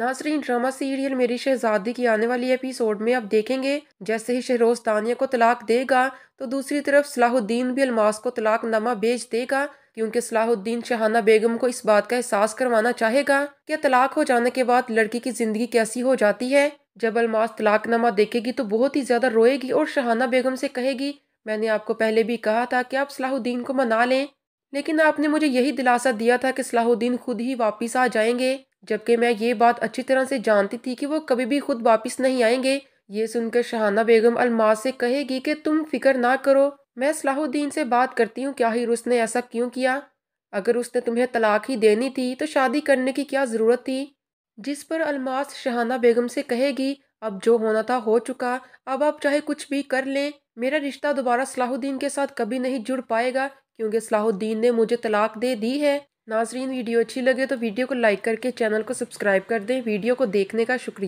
नाजरीन drama serial मेरी शहजादी की आने वाली एपिसोड में आप देखेंगे जैसे ही शहरोज तानिया को तलाक देगा तो दूसरी तरफ सलाहुद्दीन भी अलमास को तलाकनामा भेज देगा क्योंकि सलाहुद्दीन शहाना बेगम को इस बात का एहसास करवाना चाहेगा कि तलाक हो जाने के बाद लड़की की ज़िंदगी कैसी हो जाती है जब अलमास तलाकनामा देखेगी तो बहुत ही ज़्यादा रोएगी और शहाना बेगम से कहेगी मैंने आपको पहले भी कहा था कि आप सलाहुद्दीन को मना लें लेकिन आपने मुझे यही दिलासा दिया था कि सलाहुद्दीन खुद ही वापस आ जाएंगे जबकि मैं ये बात अच्छी तरह से जानती थी कि वो कभी भी खुद वापस नहीं आएंगे ये सुनकर शहाना बेगम अलमाज से कहेगी कि तुम फिक्र ना करो मैं सलाहुद्दीन से बात करती हूँ क्या ही उसने ऐसा क्यों किया अगर उसने तुम्हें तलाक ही देनी थी तो शादी करने की क्या ज़रूरत थी जिस पर अलमास शहाना बेगम से कहेगी अब जो होना था हो चुका अब आप चाहे कुछ भी कर लें मेरा रिश्ता दोबारा सलाहुद्दीन के साथ कभी नहीं जुड़ पाएगा क्योंकि सलाहुद्दीन ने मुझे तलाक दे दी है नाजरीन वीडियो अच्छी लगे तो वीडियो को लाइक करके चैनल को सब्सक्राइब कर दें वीडियो को देखने का शुक्रिया